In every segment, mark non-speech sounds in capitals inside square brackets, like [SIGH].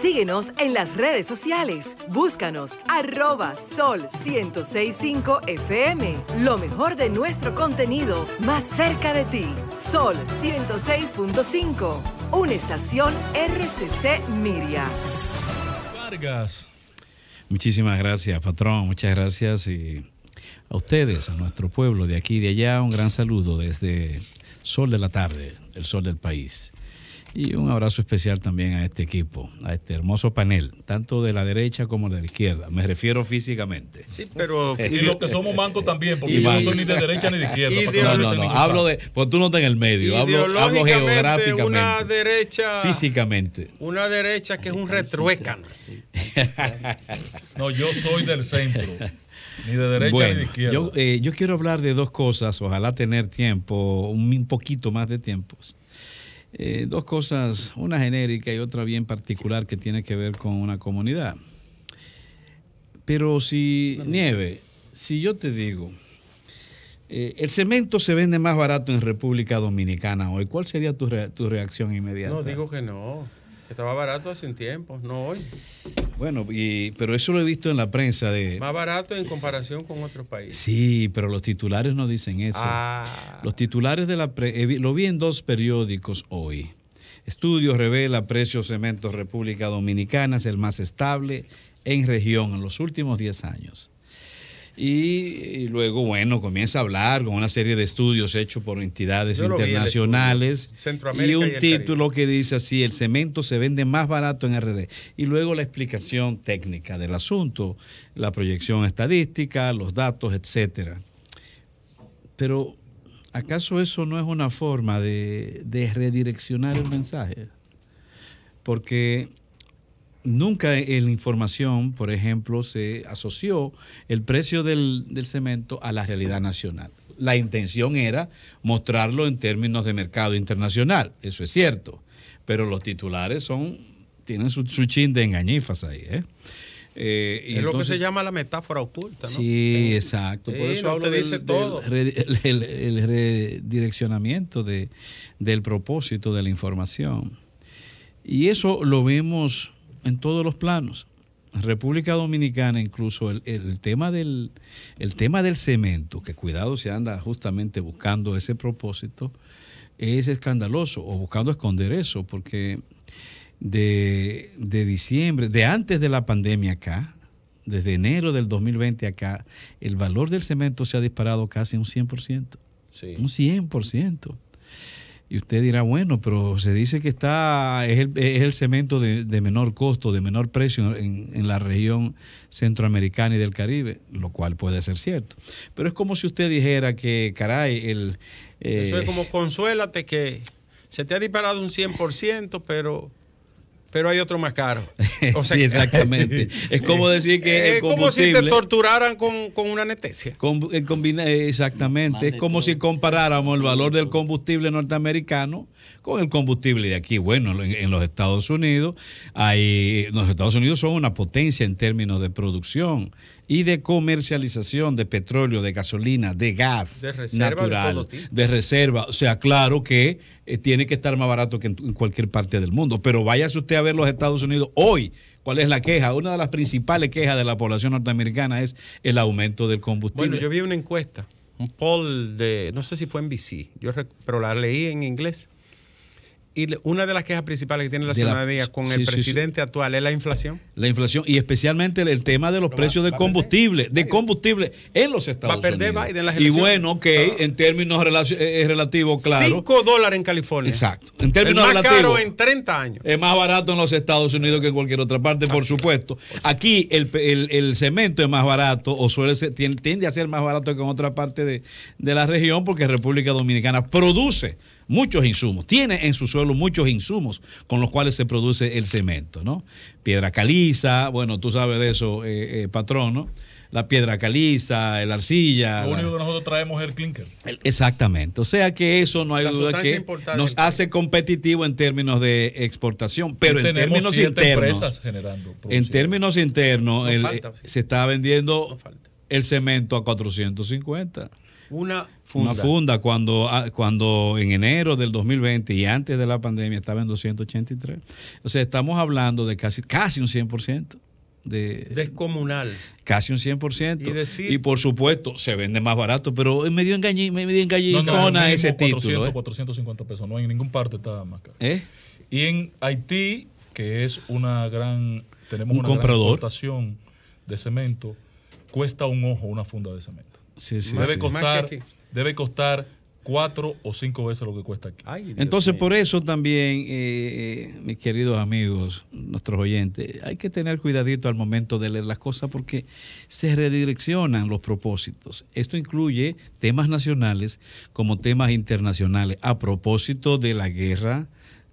Síguenos en las redes sociales. Búscanos arroba sol 1065 FM. Lo mejor de nuestro contenido más cerca de ti. Sol 106.5. Una estación RCC Miria. Vargas. Muchísimas gracias, patrón. Muchas gracias y a ustedes, a nuestro pueblo de aquí y de allá, un gran saludo desde Sol de la Tarde, el Sol del País. Y un abrazo especial también a este equipo, a este hermoso panel, tanto de la derecha como de la izquierda. Me refiero físicamente. Sí, pero. [LAUGHS] Y los que somos mancos también, porque yo no soy ni de derecha ni de izquierda. No, no, Hablo de. Pues tú no estás en el medio. Hablo, hablo Una derecha. Físicamente. Una derecha que es un retruécano. [LAUGHS] no, yo soy del centro. Ni de derecha ni de izquierda. Yo, eh, yo quiero hablar de dos cosas. Ojalá tener tiempo, un poquito más de tiempo eh, dos cosas, una genérica y otra bien particular que tiene que ver con una comunidad. Pero si, Nieve, si yo te digo, eh, el cemento se vende más barato en República Dominicana hoy, ¿cuál sería tu, tu reacción inmediata? No, digo que no. Estaba barato hace un tiempo, no hoy. Bueno, y, pero eso lo he visto en la prensa de... Más barato en comparación con otros países. Sí, pero los titulares no dicen eso. Ah. Los titulares de la... Pre... Lo vi en dos periódicos hoy. Estudio revela precios cemento República Dominicana es el más estable en región en los últimos 10 años. Y, luego, bueno, comienza a hablar con una serie de estudios hechos por entidades internacionales. internacionales y un título que dice así, el cemento se vende más barato en RD. Y luego la explicación técnica del asunto, la proyección estadística, los datos, etcétera. Pero, ¿acaso eso no es una forma de redireccionar el mensaje? Porque nunca en la información, por ejemplo, se asoció el precio del, cemento a la realidad nacional. La intención era mostrarlo en términos de mercado internacional, eso es cierto, pero los titulares son tienen su, su chin de engañifas ahí. ¿eh? Eh, es lo que se llama la metáfora oculta, Sí, eh, exacto. Por eso hablo El, el, redireccionamiento de, del propósito de la información. Y eso lo vemos en todos los planos. República Dominicana, incluso el, tema del, tema del cemento, que cuidado se anda justamente buscando ese propósito, es escandaloso, o buscando esconder eso, porque de, de diciembre, de antes de la pandemia acá, desde enero del 2020 acá, el valor del cemento se ha disparado casi un 100%. Sí. Un 100%. Y usted dirá, bueno, pero se dice que está, es el, es el cemento de, menor costo, de menor precio en, la región centroamericana y del Caribe, lo cual puede ser cierto. Pero es como si usted dijera que, caray, el... Eso es eh, como consuélate que se te ha disparado un 100%, pero pero hay otro más caro. [LAUGHS] exactamente. [LAUGHS] es como decir que. Es como si te torturaran con, una anestesia. Eh, eh, exactamente. Es como si comparáramos el valor del combustible norteamericano con el combustible de aquí. Bueno, en, en los Estados Unidos, hay, los Estados Unidos son una potencia en términos de producción y de comercialización de petróleo, de gasolina, de gas natural, de, reserva. O sea, claro que eh, tiene que estar más barato que en, cualquier parte del mundo. Pero váyase usted a ver los Estados Unidos hoy. ¿Cuál es la queja? Una de las principales quejas de la población norteamericana es el aumento del combustible. Bueno, yo vi una encuesta, un poll de, no sé si fue en BC, yo, pero la leí en inglés y una de las quejas principales que tiene la ciudadanía con el presidente actual es la inflación. La inflación y especialmente el, tema de los precios de combustible, de combustible en los Estados Unidos. Y bueno, ok, ah. en términos eh, eh, relativos, claro. 5 dólares en California. Exacto. En términos Es más caro en 30 años. Es más barato en los Estados Unidos que en cualquier otra parte, por supuesto. Aquí el, cemento es más barato o suele ser, tiende a ser más barato que en otra parte de, de la región porque República Dominicana produce muchos insumos, tiene en su suelo muchos insumos con los cuales se produce el cemento, ¿no? Piedra caliza, bueno, tú sabes de eso, eh, eh, patrón, ¿no? La piedra caliza, el arcilla. Lo único que nosotros traemos es el clinker. exactamente. O sea que eso no hay duda que nos hace competitivo en términos de exportación, pero en términos internos. en términos internos, se está vendiendo el cemento a 450. Una funda. cuando, ah, cuando en enero del 2020 y antes de la pandemia estaba en 283. O sea, estamos hablando de casi, casi un 100%. De, descomunal. Casi un 100%. Y, por supuesto, se vende más barato, pero me dio engañé, me ese título. 450 ¿eh? pesos, no en ningún parte está más caro. ¿Eh? Y en Haití, que es una gran, tenemos una comprador. Gran de cemento, cuesta un ojo una funda de cemento debe, Costar, cuatro o cinco veces lo que cuesta aquí. Entonces, por eso también, eh, eh, mis queridos amigos, nuestros oyentes, hay que tener cuidadito al momento de leer las cosas porque se redireccionan los propósitos. Esto incluye temas nacionales como temas internacionales. A propósito de la guerra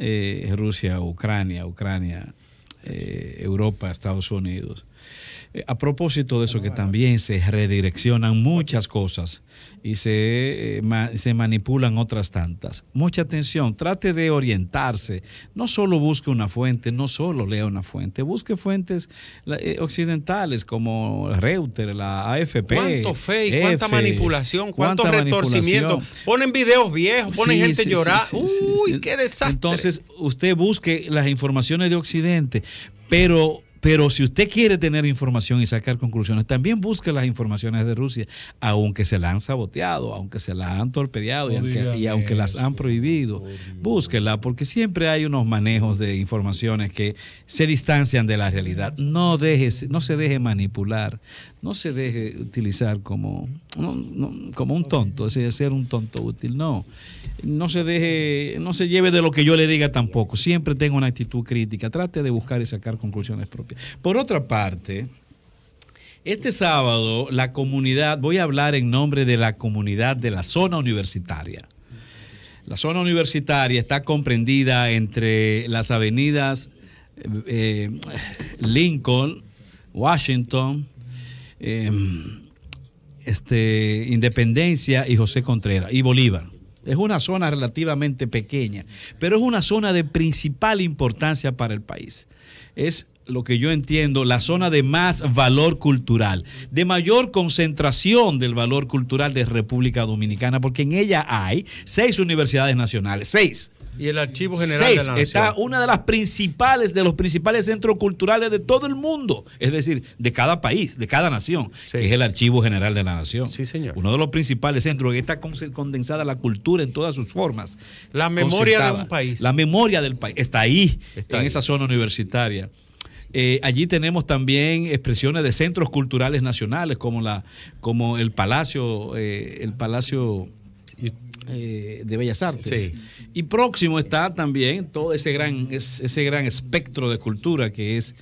eh, Rusia-Ucrania, Ucrania, Europa, Estados Unidos. Eh, a propósito de eso, que también se redireccionan muchas cosas y se, eh, se, manipulan otras tantas. Mucha atención, trate de orientarse. No solo busque una fuente, no solo lea una fuente, busque fuentes eh, occidentales como Reuters, la AFP. ¿Cuánto fake, cuánta manipulación, cuánto retorcimiento? Ponen videos viejos, ponen gente llorar. Uy, qué desastre. Entonces, usted busque las informaciones de Occidente, pero pero si usted quiere tener información y sacar conclusiones, también busque las informaciones de Rusia, aunque se la han saboteado, aunque se la han torpedeado y, aunque, las han prohibido. búsquela, porque siempre hay unos manejos de informaciones que se distancian de la realidad. No, deje, no se deje manipular, no se deje utilizar como, como un tonto, es decir, ser un tonto útil. No, no se deje, no se lleve de lo que yo le diga tampoco. Siempre tenga una actitud crítica. Trate de buscar y sacar conclusiones propias. Por otra parte, este sábado la comunidad, voy a hablar en nombre de la comunidad de la zona universitaria. La zona universitaria está comprendida entre las avenidas eh, Lincoln, Washington, eh, este, Independencia y José Contreras y Bolívar. Es una zona relativamente pequeña, pero es una zona de principal importancia para el país. Es lo que yo entiendo, la zona de más valor cultural, de mayor concentración del valor cultural de República Dominicana, porque en ella hay seis universidades nacionales, seis. Y el Archivo General de la Nación. Está una de las principales, de los principales centros culturales de todo el mundo, es decir, de cada país, de cada nación, que es el Archivo General de la Nación. Sí, señor. Uno de los principales centros que está condensada la cultura en todas sus formas. La memoria de un país. La memoria del país está ahí, en esa zona universitaria. Eh, allí tenemos también expresiones de centros culturales nacionales, como, la, como el Palacio, eh, el Palacio eh, de Bellas Artes. Y próximo está también todo ese gran, ese gran espectro de cultura que es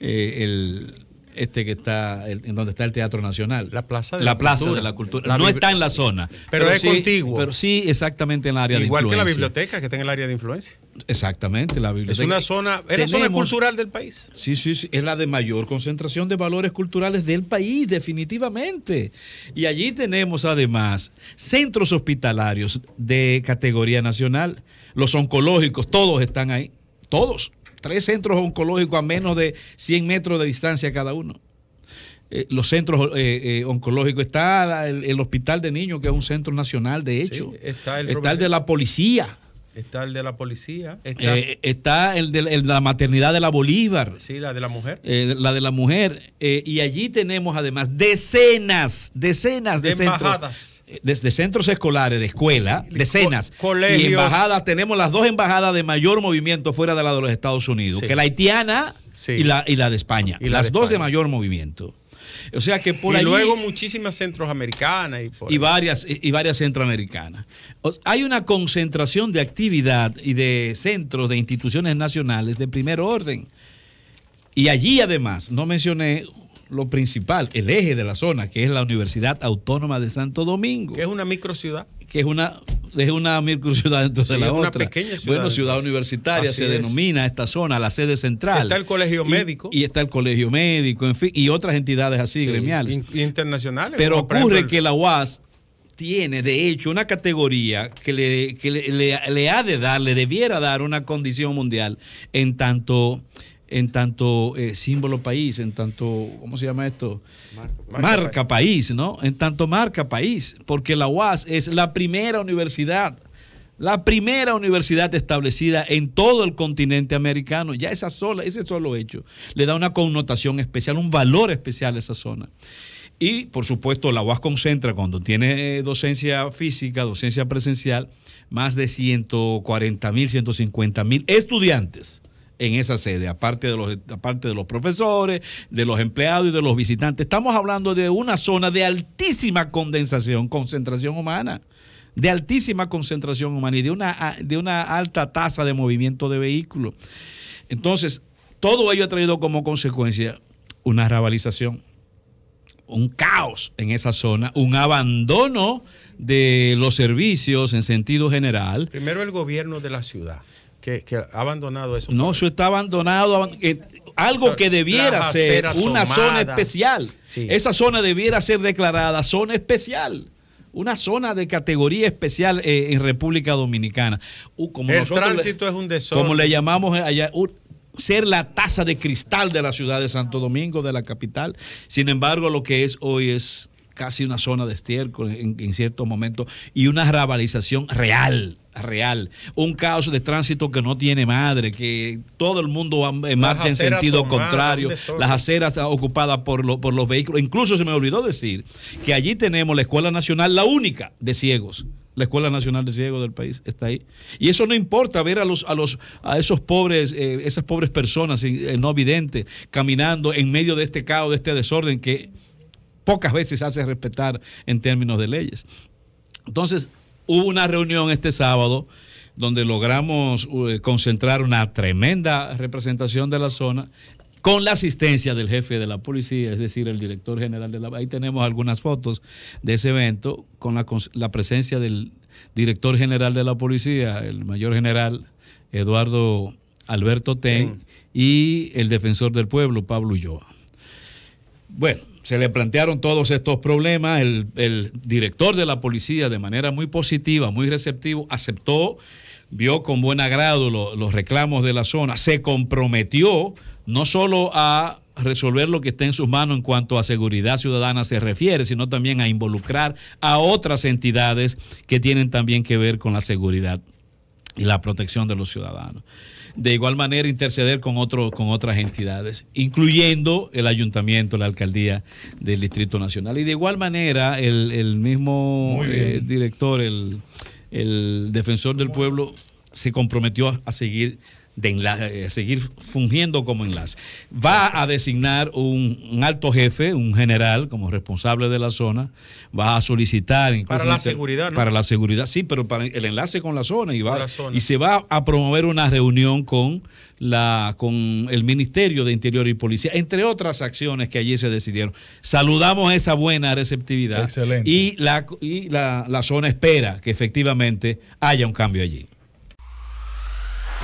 el este que está en donde está el Teatro Nacional. La Plaza de la, Plaza Cultura. de la Cultura. no está en la zona, pero, es sí, contiguo. Pero sí exactamente en el área de influencia. Igual que la biblioteca que está en el área de influencia. Exactamente, la biblioteca. Es una zona, es la zona cultural del país. Sí, sí, sí, es la de mayor concentración de valores culturales del país definitivamente. Y allí tenemos además centros hospitalarios de categoría nacional, los oncológicos, todos están ahí, todos tres centros oncológicos a menos de 100 metros de distancia cada uno. Eh, los centros eh, eh, oncológicos. Está el, Hospital de Niños, que es un centro nacional, de hecho. está el, de la policía. Está el de la policía. Está, eh, el, de, la maternidad de la Bolívar. Sí, la de la mujer. Eh, la de la mujer. Eh, y allí tenemos además decenas, decenas de, embajadas. Centros, de, centros escolares, de escuela, decenas. embajadas, tenemos las dos embajadas de mayor movimiento fuera de la de los Estados Unidos, que la haitiana y, la, y la de España. Y las dos de mayor movimiento sea que por Y luego muchísimas centroamericanas. Y, y varias, y varias centroamericanas. hay una concentración de actividad y de centros de instituciones nacionales de primer orden. Y allí además, no mencioné lo principal, el eje de la zona, que es la Universidad Autónoma de Santo Domingo. Que es una ciudad Que es una es una microciudad dentro de la una Pequeña ciudad bueno, ciudad universitaria se denomina esta zona, la sede central. Está el colegio médico. Y está el colegio médico, en fin, y otras entidades así gremiales. internacionales. Pero ocurre que la UAS tiene de hecho una categoría que, le, le, ha de dar, le debiera dar una condición mundial en tanto en tanto eh, símbolo país, en tanto, ¿cómo se llama esto? Marca, país. ¿no? En tanto marca país, porque la UAS es la primera universidad, la primera universidad establecida en todo el continente americano. Ya esa sola, ese solo hecho le da una connotación especial, un valor especial a esa zona. Y por supuesto, la UAS concentra cuando tiene eh, docencia física, docencia presencial, más de 140 mil, 150 mil estudiantes en esa sede, aparte de, los, de los profesores, de los empleados y de los visitantes. Estamos hablando de una zona de altísima condensación, concentración humana, de altísima concentración humana y de una, de una alta tasa de movimiento de vehículos. Entonces, todo ello ha traído como consecuencia una rabalización, un caos en esa zona, un abandono de los servicios en sentido general. Primero el gobierno de la ciudad que, ha abandonado eso. No, eso está abandonado. Eh, algo que debiera ser una zona especial. Esa zona debiera ser declarada zona especial. Una zona de categoría especial eh, en República Dominicana. El tránsito es un desorden. Como le llamamos allá, ser la taza de cristal de la ciudad de Santo Domingo, de la capital. Sin embargo, lo que es hoy es casi una zona de estiércol en, en ciertos momentos y una rabalización real real, un caos de tránsito que no tiene madre, que todo el mundo marcha en sentido contrario, las aceras ocupadas por, por los vehículos. Incluso se me olvidó decir que allí tenemos la Escuela Nacional, la única de ciegos. La Escuela Nacional de Ciegos del país está ahí. Y eso no importa ver a los a los a esos pobres eh, esas pobres personas eh, no videntes caminando en medio de este caos, de este desorden que pocas veces hace respetar en términos de leyes. Entonces, hubo una reunión este sábado donde logramos eh, concentrar una tremenda representación de la zona con la asistencia del jefe de la policía, es decir, el director general de la... Ahí tenemos algunas fotos de ese evento con la, presencia del director general de la policía, el mayor general Eduardo Alberto Ten, y el defensor del pueblo, Pablo Ulloa. Bueno, se le plantearon todos estos problemas, el, director de la policía de manera muy positiva, muy receptivo, aceptó, vio con buen agrado los reclamos de la zona, se comprometió no solo a resolver lo que está en sus manos en cuanto a seguridad ciudadana se refiere, sino también a involucrar a otras entidades que tienen también que ver con la seguridad y la protección de los ciudadanos. De igual manera, interceder con, otro, con otras entidades, incluyendo el ayuntamiento, la alcaldía del Distrito Nacional. Y de igual manera, el, mismo eh, director, el, defensor del pueblo, se comprometió a seguir de eh, seguir fungiendo como enlace. Va a designar un, alto jefe, un general, como responsable de la zona, va a solicitar... Incluso para la seguridad, Para la seguridad, sí, pero para el enlace con la zona y, va, y se va a promover una reunión con, la, con el Ministerio de Interior y Policía, entre otras acciones que allí se decidieron. Saludamos esa buena receptividad Excelente. y, la, y la zona espera que efectivamente haya un cambio allí.